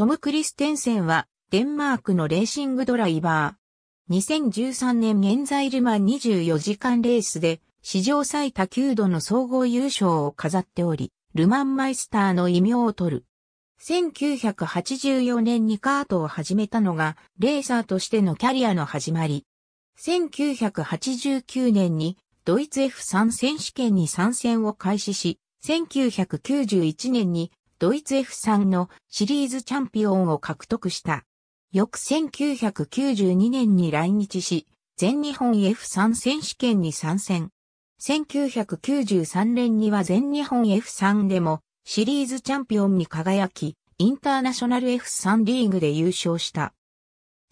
トム・クリステンセンは、デンマークのレーシングドライバー。2013年現在ルマン24時間レースで、史上最多9度の総合優勝を飾っており、ルマンマイスターの異名を取る。1984年にカートを始めたのが、レーサーとしてのキャリアの始まり。1989年に、ドイツ F3 選手権に参戦を開始し、1991年にドイツ F3 のシリーズチャンピオンを獲得した。翌1992年に来日し、全日本 F3 選手権に参戦。1993年には全日本 F3 でもシリーズチャンピオンに輝き、インターナショナル F3 リーグで優勝した。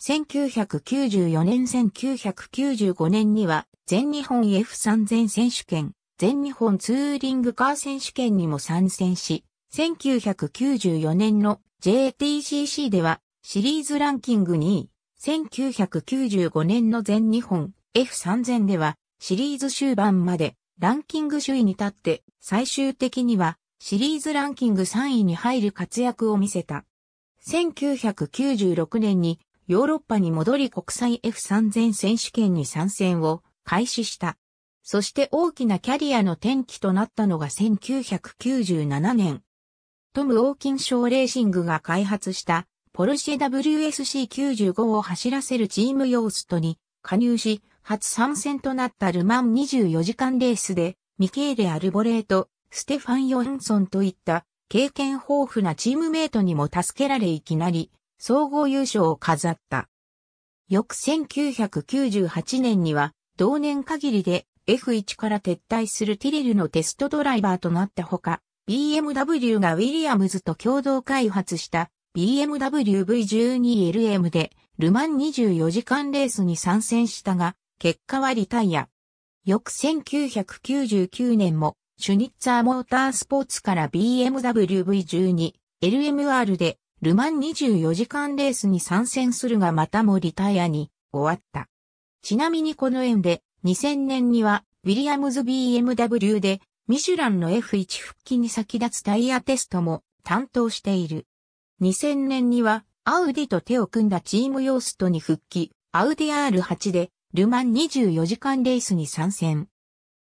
1994年1995年には全日本 F3 全選手権、全日本ツーリングカー選手権にも参戦し、1994年の JTCC ではシリーズランキング2位、1995年の全日本 F3000 ではシリーズ終盤までランキング首位に立って最終的にはシリーズランキング3位に入る活躍を見せた。1996年にヨーロッパに戻り国際 F3000 選手権に参戦を開始した。そして大きなキャリアの転機となったのが1997年トム・オーキンショーレーシングが開発したポルシェ WSC95 を走らせるチームヨーストに加入し、初参戦となったルマン24時間レースで、ミケーレ・アルボレート、ステファン・ヨンソンといった経験豊富なチームメイトにも助けられいきなり、総合優勝を飾った。翌1998年には、同年限りで F1 から撤退するティレルのテストドライバーとなったほか、BMW がウィリアムズと共同開発した BMW V12LM でルマン24時間レースに参戦したが、結果はリタイア。翌1999年もシュニッツァーモータースポーツから BMW V12 LMR でルマン24時間レースに参戦するがまたもリタイアに終わった。ちなみにこの縁で2000年にはウィリアムズ BMW でミシュランの F1 復帰に先立つタイヤテストも担当している。2000年にはアウディと手を組んだチームヨーストに復帰、アウディ R8 でルマン24時間レースに参戦。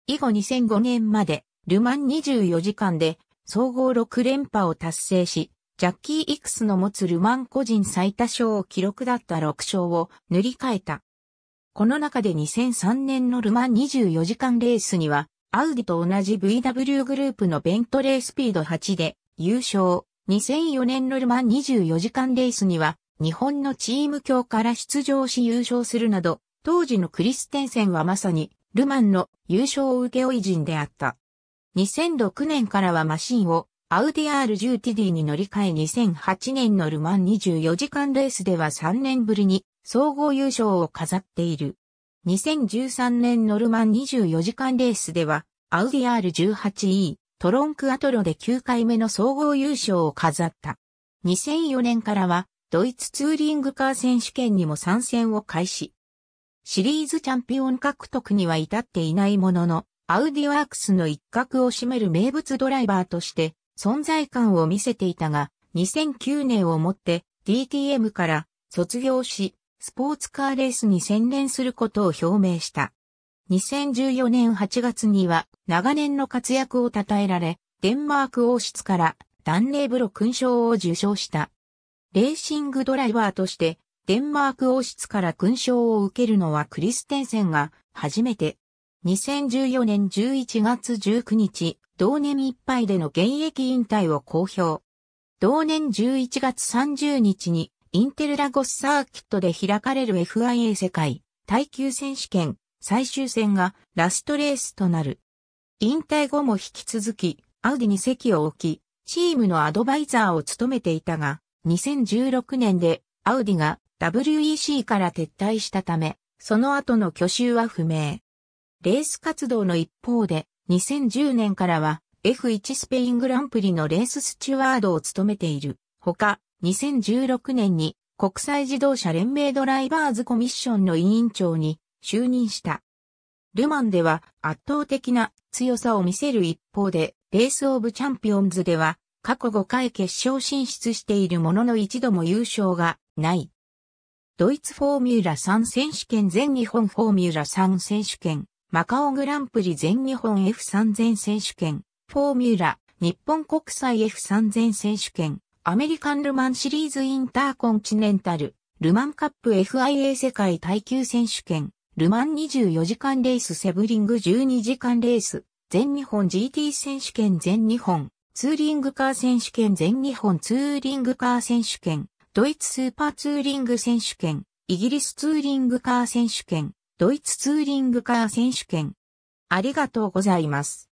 以後2005年までルマン24時間で総合6連覇を達成し、ジャッキー・イクスの持つルマン個人最多勝を記録だった6勝を塗り替えた。この中で2003年のルマン24時間レースにはアウディと同じ VW グループのベントレースピード8で優勝。2004年のルマン24時間レースには日本のチーム強から出場し優勝するなど、当時のクリステンセンはまさにルマンの優勝を受け負い人であった。2006年からはマシンをアウディ R10 TD に乗り換え2008年のルマン24時間レースでは3年ぶりに総合優勝を飾っている。2013年ノルマン24時間レースでは、アウディ R18E、トロンクアトロで9回目の総合優勝を飾った。2004年からは、ドイツツーリングカー選手権にも参戦を開始。シリーズチャンピオン獲得には至っていないものの、アウディワークスの一角を占める名物ドライバーとして存在感を見せていたが、2009年をもって DTM から卒業し、スポーツカーレースに専念することを表明した。2014年8月には長年の活躍を称えられ、デンマーク王室からダンレーブロ勲章を受章した。レーシングドライバーとして、デンマーク王室から勲章を受けるのはクリステンセンが初めて。2014年11月19日、同年いっぱいでの現役引退を公表。同年11月30日にインテルラゴスサーキットで開かれる FIA 世界耐久選手権最終戦がラストレースとなる。引退後も引き続き、アウディに席を置き、チームのアドバイザーを務めていたが、2016年でアウディが WEC から撤退したため、その後の去就は不明。レース活動の一方で、2010年からは F1 スペイングランプリのレーススチュワードを務めている。他、2016年に国際自動車連盟ドライバーズコミッションの委員長に就任した。ルマンでは圧倒的な強さを見せる一方で、レースオブチャンピオンズでは過去5回決勝進出しているものの一度も優勝がない。ドイツフォーミュラ3選手権全日本フォーミュラ3選手権、マカオグランプリ全日本 F3000 選手権、フォーミュラ日本国際 F3000 選手権、アメリカンルマンシリーズインターコンチネンタル、ルマンカップ FIA 世界耐久選手権、ルマン24時間レースセブリング12時間レース、全日本 GT 選手権全日本、ツーリングカー選手権全日本ツーリングカー選手権、ドイツスーパーツーリング選手権、イギリスツーリングカー選手権、ドイツツーリングカー選手権。ありがとうございます。